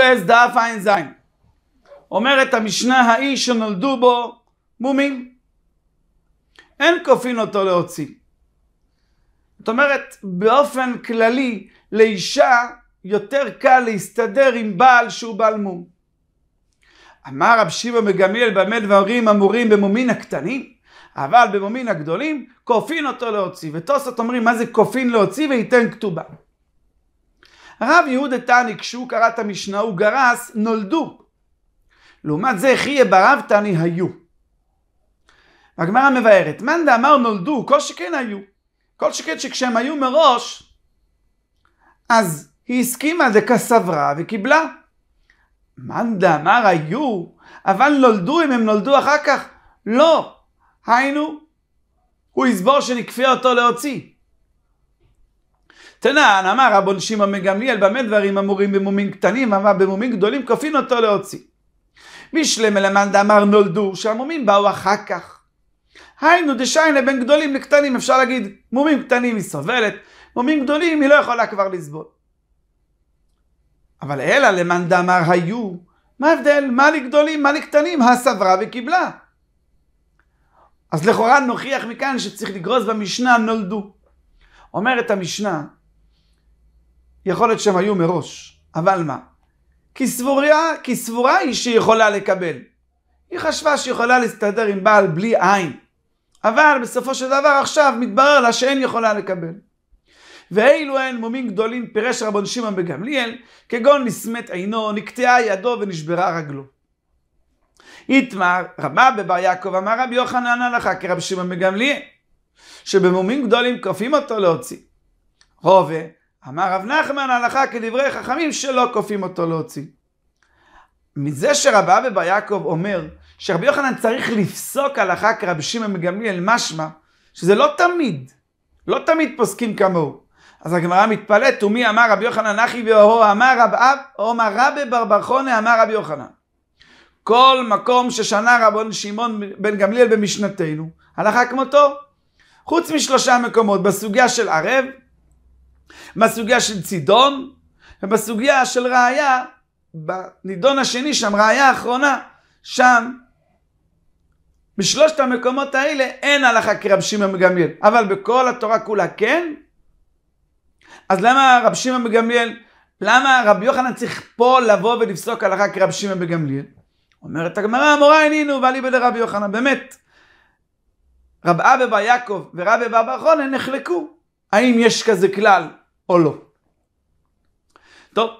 סורס דף ע"ז. אומרת המשנה, האיש שנולדו בו מומים. אין כופין אותו להוציא. זאת אומרת, באופן כללי, לאישה יותר קל להסתדר עם בעל שהוא בעל מום. אמר רב שיבא מגמיאל במה דברים אמורים במומין הקטנים? אבל במומין הגדולים, כופין אותו להוציא. ותוספות אומרים, מה זה כופין להוציא? וייתן כתובה. הרב יהודה תני, כשהוא קרא את המשנה, הוא גרס, נולדו. לעומת זה, חייה ברב תני היו. הגמרא מבארת, מאן דאמר נולדו, כל שכן היו. כל שכן שכשהם היו מראש, אז היא הסכימה דקסברה וקיבלה. מאן דאמר היו, אבל נולדו אם הם נולדו אחר כך. לא, היינו, הוא יסבור שנכפה אותו להוציא. תנען, אמר רבון שמעון מגמליאל, במה דברים אמורים במומים קטנים, אמר במומים גדולים, כופין אותו להוציא. משלם אלמנד אמר נולדו, שהמומים באו אחר כך. היינו דשיינה בין גדולים לקטנים, אפשר להגיד, מומים קטנים היא סובלת, מומים גדולים היא לא יכולה כבר לסבול. אבל אלא למאן דאמר היו, מה ההבדל? מה לגדולים, מה לקטנים? הסברה וקיבלה. אז לכאורה נוכיח מכאן שצריך לגרוס במשנה נולדו. אומרת המשנה, יכול להיות שהם היו מראש, אבל מה? כי סבורה, כי סבורה היא שהיא יכולה לקבל. היא חשבה שהיא יכולה להסתדר עם בעל בלי עין, אבל בסופו של דבר עכשיו מתברר לה שאין יכולה לקבל. ואילו הן מומים גדולים פירש רבון שמעון בגמליאל, כגון נסמת עינו, נקטעה ידו ונשברה רגלו. איתמר, רבה בבר יעקב, אמר רבי יוחנן הלכה כרב שמעון בגמליאל, שבמומים גדולים כופים אותו להוציא. רובה, אמר רב נחמן הלכה כדברי חכמים שלא כופים אותו להוציא. מזה שרב אבי בר יעקב אומר שרבי יוחנן צריך לפסוק הלכה כרבי שמעון מגמליאל משמע שזה לא תמיד, לא תמיד פוסקים כמוהו. אז הגמרא מתפלאת, ומי אמר רבי יוחנן אחי ואוהו אמר רב אב, או אמר רבי בר בר חונה אמר רבי יוחנן. כל מקום ששנה רבון שמעון בן גמליאל במשנתנו, הלכה כמותו. חוץ משלושה מקומות, בסוגיה של ערב, בסוגיה של צידון ובסוגיה של ראייה בנידון השני שם, ראייה האחרונה, שם, בשלושת המקומות האלה אין הלכה כרב שמעון מגמליאל, אבל בכל התורה כולה כן? אז למה רב שמעון מגמליאל, למה רבי יוחנן צריך פה לבוא ולפסוק הלכה כרב שמעון מגמליאל? אומרת הגמרא, המורה הנינו ואליבא דרבי יוחנן, באמת. רב אבא בר יעקב ורב אבא בר חונן נחלקו. האם יש כזה כלל או לא. טוב,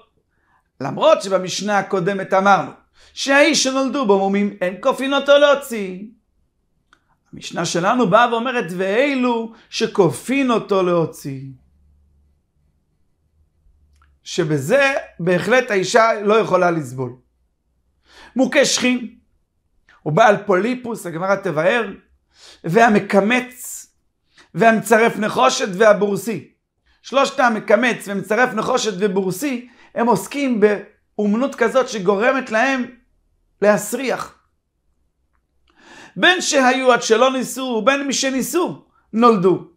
למרות שבמשנה הקודמת אמרנו שהאיש שנולדו בו מומים אין כופין אותו להוציא. המשנה שלנו באה ואומרת ואילו שכופין אותו להוציא. שבזה בהחלט האישה לא יכולה לסבול. מוכה שכין, הוא בעל פוליפוס, הגמרא תבהר, והמקמץ, והמצרף נחושת והבורסי. שלושתם, מקמץ ומצרף נחושת ובורסי, הם עוסקים באומנות כזאת שגורמת להם להסריח. בין שהיו עד שלא ניסו, ובין משניסו, נולדו.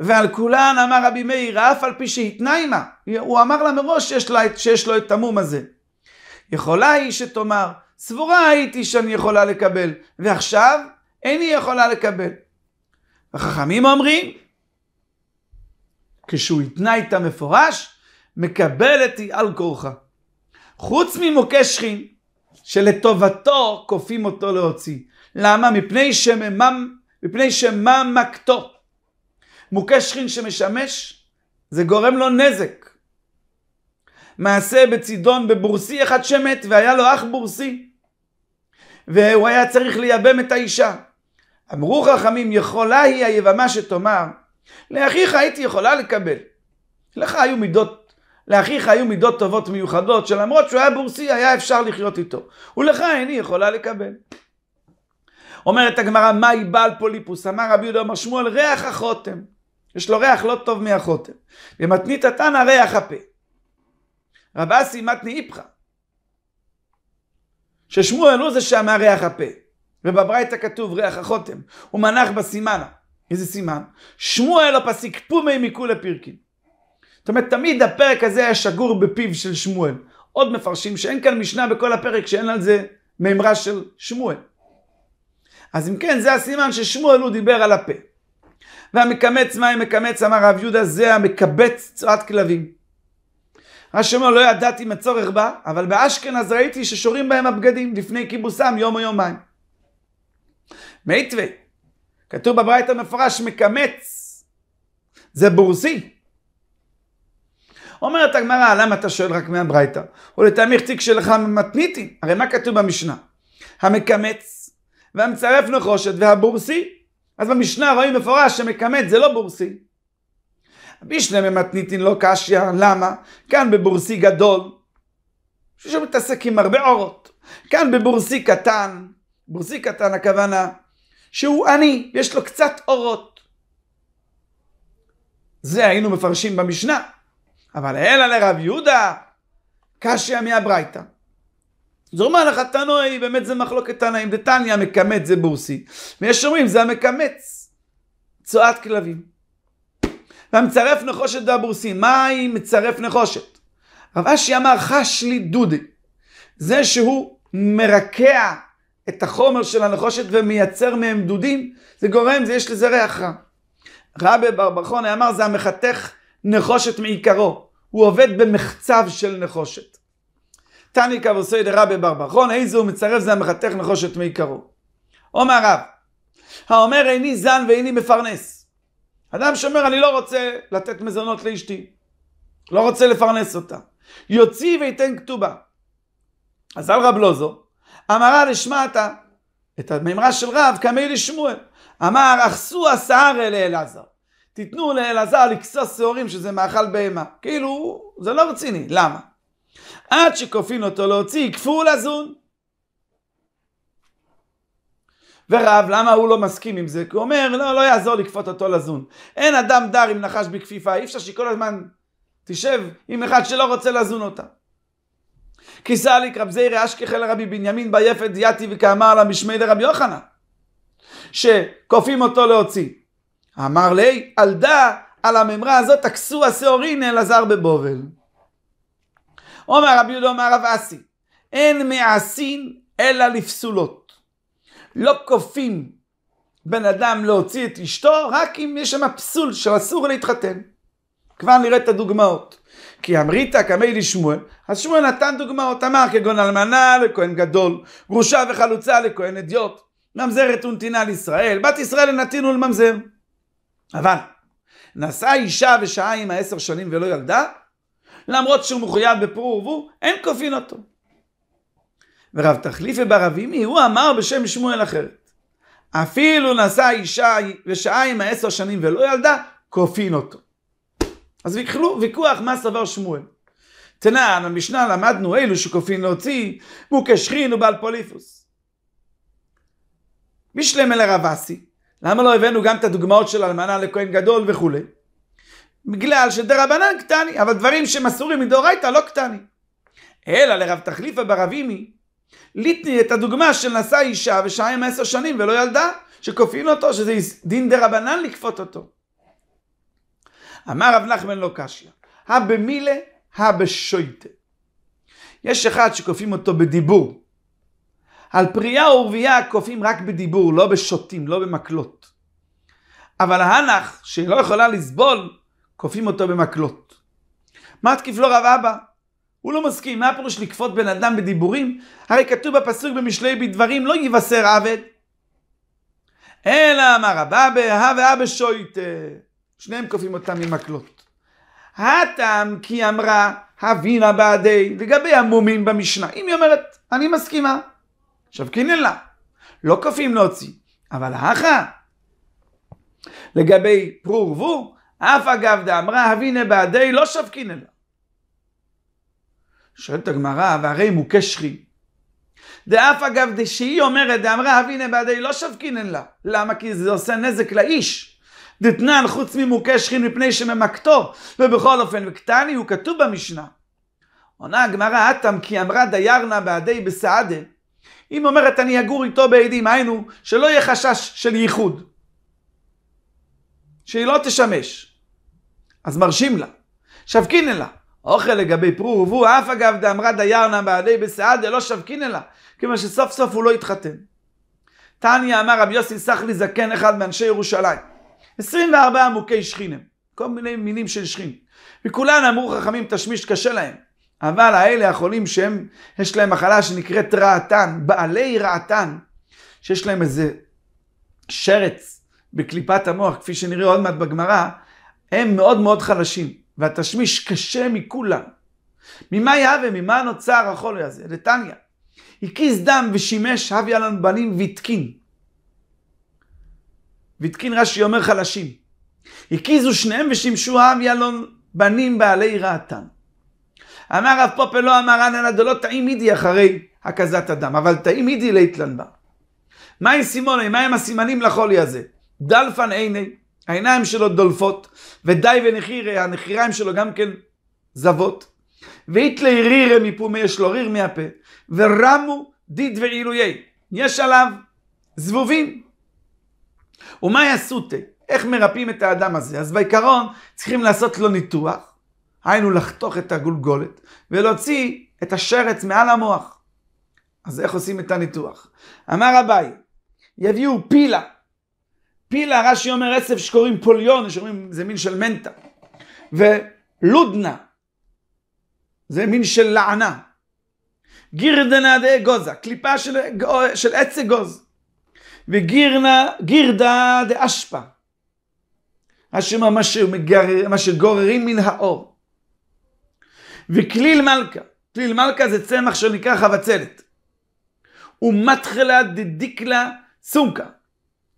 ועל כולן אמר רבי מאיר, אף על פי שהתנה עימה, הוא אמר לה מראש שיש, לה, שיש לו את המום הזה. יכולה היא שתאמר, סבורה הייתי שאני יכולה לקבל, ועכשיו איני יכולה לקבל. החכמים אומרים, כשהוא התנה איתה מפורש, מקבלת היא על כורחה. חוץ ממוקש שכין, שלטובתו כופים אותו להוציא. למה? מפני שממם, מפני שממקתו. מוקש שכין שמשמש, זה גורם לו נזק. מעשה בצידון בבורסי אחד שמת, והיה לו אח בורסי. והוא היה צריך לייבם את האישה. אמרו חכמים, יכולה היא היבמה שתאמר, לאחיך הייתי יכולה לקבל. לך היו מידות, לאחיך היו מידות טובות מיוחדות, שלמרות שהוא היה בורסי, היה אפשר לחיות איתו. ולך איני יכולה לקבל. אומרת הגמרא, מהי בעל פוליפוס? אמר רבי יהודה אמר שמואל, ריח החותם. יש לו ריח לא טוב מהחותם. ומתנית תנא ריח הפה. רב אסי מתני איפכא. ששמואל הוא זה שאמר ריח הפה. ובברייתא כתוב ריח החותם. הוא מנח בסימנה. איזה סימן? שמואל הפסיק פומי מכולי פירקין. זאת אומרת, תמיד הפרק הזה היה שגור בפיו של שמואל. עוד מפרשים שאין כאן משנה בכל הפרק שאין על זה מימרה של שמואל. אז אם כן, זה הסימן ששמואל הוא דיבר על הפה. והמקמץ מים מקמץ, אמר רב יהודה, זה המקבץ צועת כלבים. רש"י אומר, לא ידעתי מה צורך בה, אבל באשכנז ראיתי ששורים בהם הבגדים לפני כיבוסם יום או יומיים. מי תווה, כתוב בברית המפרש מקמץ, זה בורסי. אומרת הגמרא, למה אתה שואל רק מהברייתא? ולטעמי תיק שלך מתניתי, הרי מה כתוב במשנה? המקמץ והמצרף נחושת והבורסי. אז במשנה רואים מפורש שמקמץ זה לא בורסי. בישנה ממתניתין לא קשיא, למה? כאן בבורסי גדול, ששם מתעסק עם הרבה אורות. כאן בבורסי קטן, בורסי קטן הכוונה שהוא עני, יש לו קצת אורות. זה היינו מפרשים במשנה, אבל אלא לרב יהודה, קשיא מהברייתא. זורמה לך תנועי, באמת זה מחלוקת תנאים, דתניא המקמץ זה בורסי, ויש אומרים זה המקמץ, צואת כלבים. והמצרף נחושת והבורסי, מה היא מצרף נחושת? רב אשי אמר חש לי דודי, זה שהוא מרקע את החומר של הנחושת ומייצר מהם דודים, זה גורם, זה יש לזה ריח רע. רבי ברבחון אמר, זה המחתך נחושת מעיקרו. הוא עובד במחצב של נחושת. תניקה ועושי דרבי ברבחון, איזה הוא מצרף זה המחתך נחושת מעיקרו. אומר רב, האומר איני זן ואיני מפרנס. אדם שאומר, אני לא רוצה לתת מזונות לאשתי. לא רוצה לפרנס אותה. יוציא וייתן כתובה. אז על רב לוזו, לא אמרה לשמטה, את המימרה של רב, קמי לשמואל. אמר, אחסו השער אל אלעזר. תיתנו לאלעזר לכסוס שעורים שזה מאכל בהמה. כאילו, זה לא רציני, למה? עד שכופין אותו להוציא, יקפו לזון. ורב, למה הוא לא מסכים עם זה? כי הוא אומר, לא, לא יעזור לכפות אותו לזון. אין אדם דר עם נחש בכפיפה, אי אפשר שכל הזמן תשב עם אחד שלא רוצה לזון אותה. כיסאליק רב זיירי אשכחל רבי בנימין ביפת דיאתי וכאמר לה משמי לרבי יוחנן, שכופים אותו להוציא. אמר לי, על דא, על הממרה הזאת תכסו השעורין אלעזר בבובל. אומר רבי יהודה אומר רב אסי, אין מעשין אלא לפסולות. לא כופים בן אדם להוציא את אשתו, רק אם יש שם פסול שאסור להתחתן. כבר נראה את הדוגמאות. כי אמריתא כמי לשמואל, אז שמואל נתן דוגמאות, אמר כגון אלמנה לכהן גדול, גרושה וחלוצה לכהן אדיוט, ממזרת ונתינה לישראל, בת ישראל לנתין ולממזר. אבל, נשאה אישה ושעה עם העשר שנים ולא ילדה, למרות שהוא מחויב בפרו ורבו, אין כופין אותו. ורב תחליפי בר אבימי, הוא אמר בשם שמואל אחרת. אפילו נשא אישה ושעה עם העשר שנים ולא ילדה, כופין אותו. אז ויכלו, ויכוח מה סבר שמואל. תנען, במשנה למדנו אלו שכופין להוציא, מוקשחין ובעל פוליפוס. משלם אל הרב אסי, למה לא הבאנו גם את הדוגמאות של אלמנה לכהן גדול וכולי? בגלל שדרבנן קטני, אבל דברים שמסורים מדאורייתא לא קטני. אלא לרב תחליפה ברב אימי, ליטני את הדוגמה של נשא אישה ושעה עם עשר שנים ולא ילדה, שכופין אותו, שזה דין דרבנן לכפות אותו. אמר רב נחמן לא קשיא, הא בשויטה. יש אחד שכופים אותו בדיבור. על פריה ורבייה כופים רק בדיבור, לא בשוטים, לא במקלות. אבל ההנח, שלא יכולה לסבול, כופים אותו במקלות. מה תקיף לו רב אבא? הוא לא מסכים, מה הפירוש לכפות בן אדם בדיבורים? הרי כתוב בפסוק במשלי בדברים, לא יבשר עבד. אלא אמר רב אבא, הא ואבא שויטה. שניהם כופים אותם עם מקלות. הטעם כי אמרה הבינה בעדי לגבי המומים במשנה. אם היא אומרת, אני מסכימה. עכשיו כן לה, לא כופים להוציא, אבל האחה. לגבי פרו ורבו, אף אגב דאמרה הבינה בעדי לא שפקין אלה. שואלת הגמרא, והרי מוכה שחי. דאף אגב, שהיא אומרת, דאמרה הבינה בעדי לא שפקינן לה. למה? כי זה עושה נזק לאיש. דתנן חוץ ממוכה שכין מפני שממקתו, ובכל אופן, וקטני הוא כתוב במשנה. עונה הגמרא אטם כי אמרה דיירנה בעדי בסעדה. אם אומרת אני אגור איתו בעדים, היינו, שלא יהיה חשש של ייחוד. שהיא לא תשמש. אז מרשים לה. שווקינן לה. אוכל לגבי פרו ובו אף אגב דאמרה דיירנה בעדי בסעדה, לא שווקינן לה, כיוון שסוף סוף הוא לא התחתן. תניא אמר רבי יוסי סחלי זקן, אחד מאנשי ירושלים. 24 עמוקי שכינם, כל מיני מינים של שכין. וכולן אמרו חכמים תשמיש קשה להם, אבל האלה החולים שהם, יש להם מחלה שנקראת רעתן, בעלי רעתן, שיש להם איזה שרץ בקליפת המוח, כפי שנראה עוד מעט בגמרא, הם מאוד מאוד חלשים, והתשמיש קשה מכולם. ממה יהווה, ממה נוצר החולי הזה? לתניא. הקיס דם ושימש הוויה לנו בנים והתקין. והתקין רש"י אומר חלשים. הקיזו שניהם ושימשו אב ילון בנים בעלי רעתם. אמר רב פופל לא אמר הנהלה דלא טעים אידי אחרי הקזת הדם, אבל טעים אידי להתלנבה. מה עם סימוני? מהם הסימנים לחולי הזה? דלפן עיני, העיניים שלו דולפות, ודי ונחירי, הנחיריים שלו גם כן זבות. ואיתלי רירי מפומי, יש לו ריר מהפה, ורמו דיד ועילויי. יש עליו זבובים, ומה יעשו תה? איך מרפאים את האדם הזה? אז בעיקרון צריכים לעשות לו ניתוח, היינו לחתוך את הגולגולת, ולהוציא את השרץ מעל המוח. אז איך עושים את הניתוח? אמר אביי, יביאו פילה. פילה, רש"י אומר עצב שקוראים פוליון, שאומרים זה מין של מנטה. ולודנה, זה מין של לענה. גירדנה דה גוזה, קליפה של, של עץ אגוז. וגירנה, גירדה דאשפה. אשמה מה, שמגר, מה שגוררים מן האור. וכליל מלכה, כליל מלכה זה צמח שנקרא חבצלת. ומתחלה דדיקלה סומקה.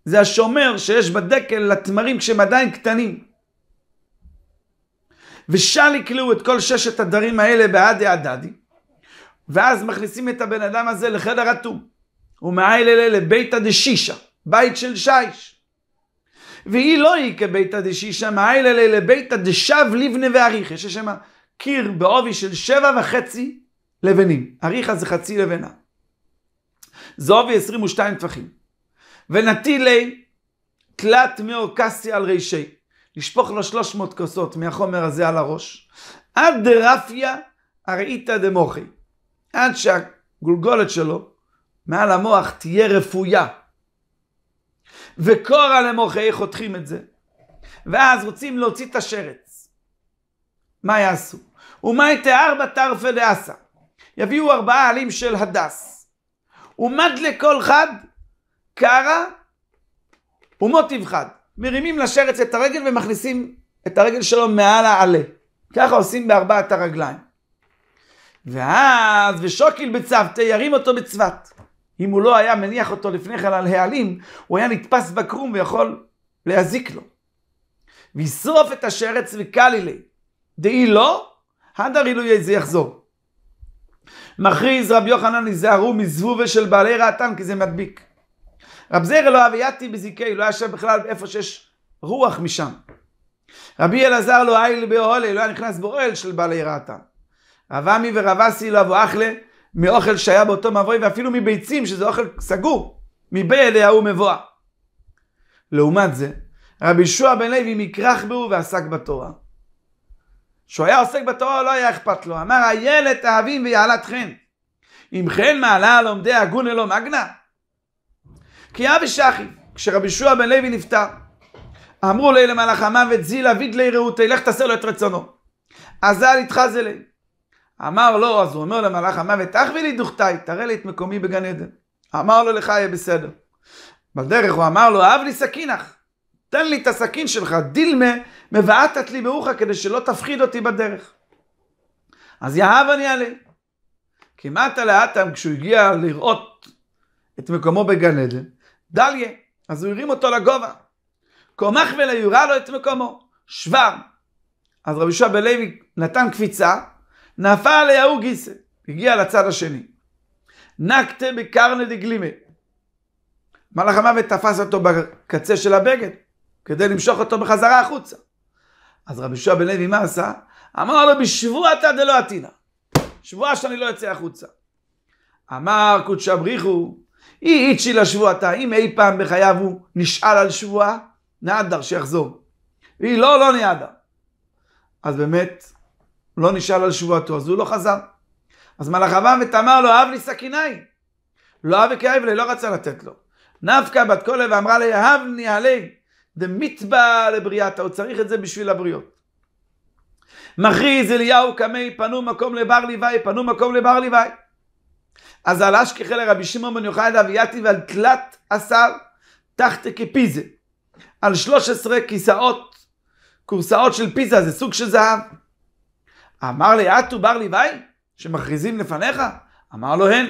זה השומר שיש בדקל לתמרים כשהם עדיין קטנים. ושל יקלעו את כל ששת הדרים האלה בעדי הדדי, ואז מכניסים את הבן אדם הזה לחדר אטום. ומעיל אלה לביתא דשישא, בית של שיש. והיא לא היא כביתא דשישא, מעיל אלה לביתא דשב לבנה ואריך. יש שם קיר בעובי של שבע וחצי לבנים. אריכה זה חצי לבנה. זה עובי 22 טפחים. ונטילי תלת מאוקסיה על רישי. לשפוך לו 300 כוסות מהחומר הזה על הראש. עד דרפיה אראיתא דמוחי. עד שהגולגולת שלו מעל המוח תהיה רפויה. וקורע למוחי חותכים את זה. ואז רוצים להוציא את השרץ. מה יעשו? ומה ומייטה ארבע טרפה דאסה. יביאו ארבעה עלים של הדס. ומד לכל חד קרא ומוטיב חד. מרימים לשרץ את הרגל ומכניסים את הרגל שלו מעל העלה. ככה עושים בארבעת הרגליים. ואז, ושוקיל בצוותא, ירים אותו בצוות. אם הוא לא היה מניח אותו לפני כן על העלים, הוא היה נתפס בקרום ויכול להזיק לו. וישרוף את השרץ וקלילי. דאי לא, הדר עילוי זה יחזור. מכריז רבי יוחנן, היזהרו מזבובה של בעלי רעתן, כי זה מדביק. רב זרע לא אבייתי בזיקי, לא היה שם בכלל איפה שיש רוח משם. רבי אלעזר לא היה לי באוהל, לא היה נכנס באוהל של בעלי רעתן. רב עמי ורב אסי לא אבו אחלה, מאוכל שהיה באותו מבוי, ואפילו מביצים, שזה אוכל סגור, מבי אליהו מבואה. לעומת זה, רבי ישוע בן לוי מכרך בו ועסק בתורה. כשהוא היה עוסק בתורה לא היה אכפת לו, אמר איילת אהבים ויעלת חן. אם חן מעלה לומדי הגון אלו מגנה. כי אבי שחי, כשרבי ישוע בן לוי נפטר, אמרו לי למלאך המוות זיל אביד לי רעותי, לך תעשה לו את רצונו. אזל התחז אלי. אמר לו, אז הוא אומר למלאך המוות, תחביא לי דוכתאי, תראה לי את מקומי בגן עדן. אמר לו, לך יהיה בסדר. בדרך הוא אמר לו, אהב לי סכינך, תן לי את הסכין שלך, דילמה, מבעטת לי ברוחה כדי שלא תפחיד אותי בדרך. אז יאהב אני עלי. כמעט על האטם, כשהוא הגיע לראות את מקומו בגן עדן, דליה, אז הוא הרים אותו לגובה. קומח ולא יורה לו את מקומו, שבר. אז רבי שועה בלוי נתן קפיצה, נפל ליהו גיסא, הגיע לצד השני. נקטה בקרנה דגלימה. מלאך המוות תפס אותו בקצה של הבגד, כדי למשוך אותו בחזרה החוצה. אז רבי שועה בן לוי, מה עשה? אמר לו, בשבועתא דלא עתינא. שבועה שאני לא אצא החוצה. אמר קודשא בריחו, אי איצ'י לשבועתא, אם אי פעם בחייו הוא נשאל על שבועה, נעדר שיחזור. והיא לא, לא נעדר. אז באמת, הוא לא נשאל על שבועתו, אז הוא לא חזר. אז מלאך אבא ותמר לא אהב לי סכיני. לא אהב וכאב לי, לא רצה לתת לו. נפקא בת כל לב אמרה לי, אהבני הלב, דמיתבע לבריאתה, הוא צריך את זה בשביל הבריאות. מכריז אליהו קמי, פנו מקום לבר ליוואי, פנו מקום לבר ליוואי. אז על אשכחי לרבי שמעון בן יוחאי דאבייתי ועל תלת עשר תחתה כפיזה. על שלוש עשרה כיסאות, כורסאות של פיזה, זה סוג של זהב. אמר לי, אטו בר ליוואי, שמכריזים לפניך? אמר לו, הן.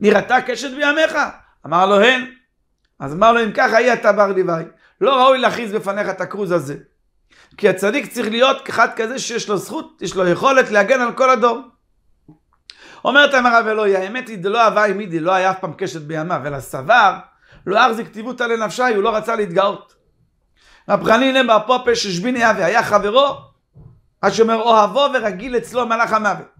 נראתה קשת בימיך? אמר לו, הן. אז אמר לו, אם ככה, היא אתה בר ליוואי. לא ראוי להכריז בפניך את הכרוז הזה. כי הצדיק צריך להיות אחד כזה שיש לו זכות, יש לו יכולת להגן על כל הדור. אומרת אמרה ואלוהי, האמת היא דלא הוואי מידי, לא היה אף פעם קשת בימיו, אלא סבר, לא ארזיק טיבותא לנפשי, הוא לא רצה להתגאות. רב חנין בר פופש השביני אבי, היה חברו, השומר אוהבו ורגיל אצלו מלאך המוות.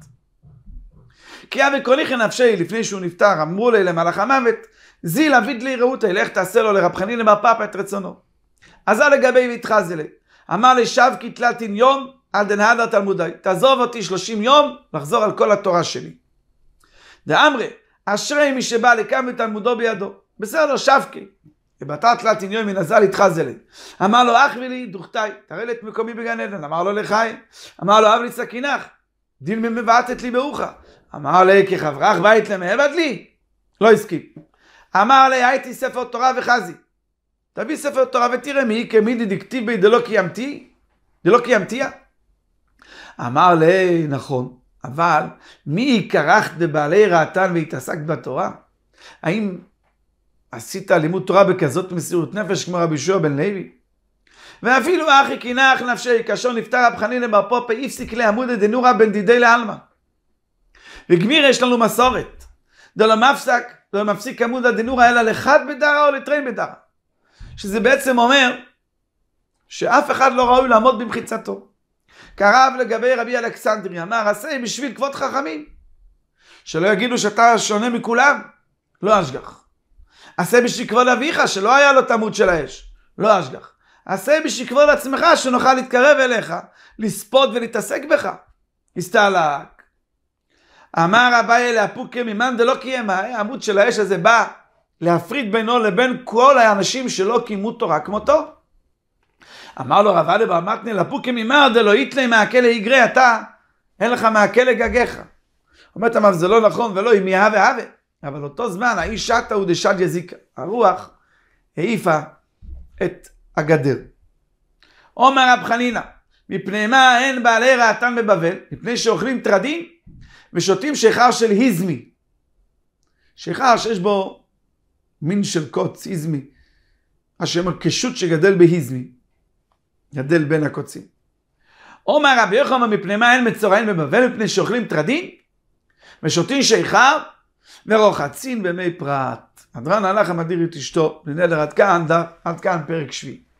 כי אבי קוליכי נפשי לפני שהוא נפטר אמרו לי למלאך המוות זיל אביד לי רעותי לך תעשה לו לרב חנין לבר פאפה את רצונו. עזה לגבי ויתחזלי אמר לי שב כי תלתין יום על דנהדר תלמודי תעזוב אותי שלושים יום לחזור על כל התורה שלי. דאמרי אשרי מי שבא לקם ותלמודו בידו בסדר שבקי ובתר תלת עניון מנזל התחזלת. אמר לו, אחי לי דוכתי, תראה לי את מקומי בגן עדן. אמר לו, לחי. אמר לו, אב לי סכינך, דין מבעטת לי ברוחה. אמר לי, כחברך בית למעבד לי? לא הסכים. אמר לי, הייתי ספר תורה וחזי. תביא ספר תורה ותראה מי כמי דדיקטיב בי דלא קיימתי, דלא קיימתיה. אמר לי, נכון, אבל מי כרך דבעלי רעתן והתעסקת בתורה? האם עשית לימוד תורה בכזאת מסירות נפש כמו רבי יהושע בן לוי? ואפילו אחי קינח נפשי, כאשר נפטר רב חנין לבר פופה, הפסיק לעמודא דנורא בן דידי לעלמא. וגמיר יש לנו מסורת. דולא מפסק, דולא מפסיק עמודא דנורא אלא לחד בדרא או לטרין בדרא. שזה בעצם אומר שאף אחד לא ראוי לעמוד במחיצתו. קרב לגבי רבי אלכסנדרי, אמר עשה בשביל כבוד חכמים. שלא יגידו שאתה שונה מכולם, לא אשגח. עשה בשביל כבוד אביך, שלא היה לו תמות של האש, לא אשגח. עשה בשביל כבוד עצמך, שנוכל להתקרב אליך, לספוד ולהתעסק בך. הסתלק. אמר אביי אלה לאפוקי ממן דלא קיים, העמוד של האש הזה בא להפריד בינו לבין כל האנשים שלא קיימו תורה כמותו. אמר לו רב אלה בר לפוקי ממר דלא יתלה מהכלא יגרה, אתה, אין לך מהכלא גגיך. אומרת אמר זה לא נכון ולא אם יהווה הווה. אבל אותו זמן, האיש שטה הוא דשד יזיק, הרוח העיפה את הגדר. עומר רב חנינא, מפני מה אין בעלי רעתן בבבל? מפני שאוכלים טרדים ושותים שיכר של היזמי. שיכר שיש בו מין של קוץ, היזמי. השם הקשות שגדל בהיזמי. גדל בין הקוצים. עומר רבי יוחנן, מפני מה אין מצורעין בבבל? מפני שאוכלים טרדים ושותים שיכר מרוחצין במי פרת. אדרן הלך המדיר את אשתו, בנדר עד כאן, עד כאן פרק שביעי.